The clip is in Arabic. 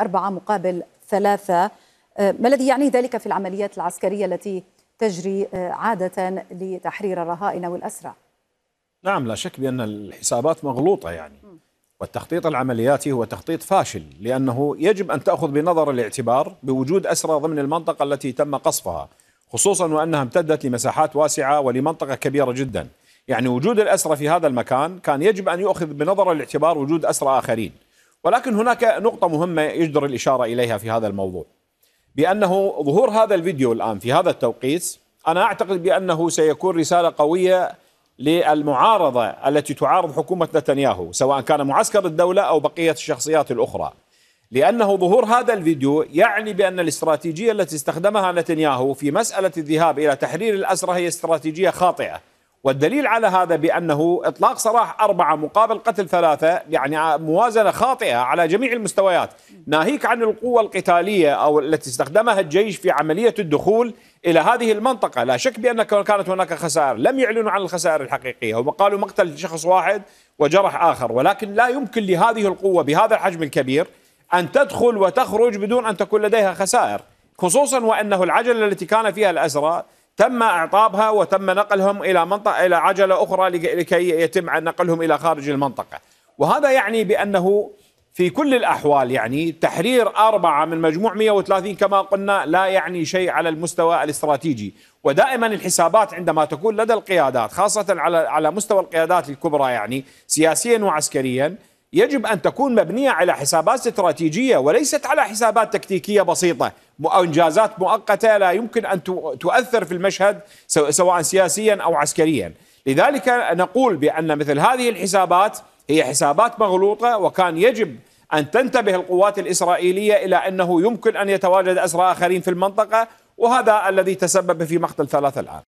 أربعة مقابل ثلاثة آه، ما الذي يعنيه ذلك في العمليات العسكرية التي تجري آه، عادة لتحرير الرهائن والأسرى نعم لا شك بأن الحسابات مغلوطة يعني والتخطيط العملياتي هو تخطيط فاشل لأنه يجب أن تأخذ بنظر الاعتبار بوجود أسرى ضمن المنطقة التي تم قصفها خصوصا وأنها امتدت لمساحات واسعة ولمنطقة كبيرة جدا يعني وجود الأسرى في هذا المكان كان يجب أن يؤخذ بنظر الاعتبار وجود أسرى آخرين ولكن هناك نقطة مهمة يجدر الإشارة إليها في هذا الموضوع بأنه ظهور هذا الفيديو الآن في هذا التوقيت أنا أعتقد بأنه سيكون رسالة قوية للمعارضة التي تعارض حكومة نتنياهو سواء كان معسكر الدولة أو بقية الشخصيات الأخرى لأنه ظهور هذا الفيديو يعني بأن الاستراتيجية التي استخدمها نتنياهو في مسألة الذهاب إلى تحرير الأسرى هي استراتيجية خاطئة والدليل على هذا بأنه إطلاق سراح أربعة مقابل قتل ثلاثة يعني موازنة خاطئة على جميع المستويات ناهيك عن القوة القتالية أو التي استخدمها الجيش في عملية الدخول إلى هذه المنطقة لا شك بأن كانت هناك خسائر لم يعلنوا عن الخسائر الحقيقية هم قالوا مقتل شخص واحد وجرح آخر ولكن لا يمكن لهذه القوة بهذا الحجم الكبير أن تدخل وتخرج بدون أن تكون لديها خسائر خصوصا وأنه العجلة التي كان فيها الأسرى تم اعطابها وتم نقلهم الى منطقه الى عجله اخرى لكي يتم نقلهم الى خارج المنطقه وهذا يعني بانه في كل الاحوال يعني تحرير اربعه من مجموع 130 كما قلنا لا يعني شيء على المستوى الاستراتيجي ودائما الحسابات عندما تكون لدى القيادات خاصه على على مستوى القيادات الكبرى يعني سياسيا وعسكريا يجب ان تكون مبنيه على حسابات استراتيجيه وليست على حسابات تكتيكيه بسيطه انجازات مؤقته لا يمكن ان تؤثر في المشهد سواء سياسيا او عسكريا لذلك نقول بان مثل هذه الحسابات هي حسابات مغلوطه وكان يجب ان تنتبه القوات الاسرائيليه الى انه يمكن ان يتواجد اسرى اخرين في المنطقه وهذا الذي تسبب في مقتل ثلاثه الان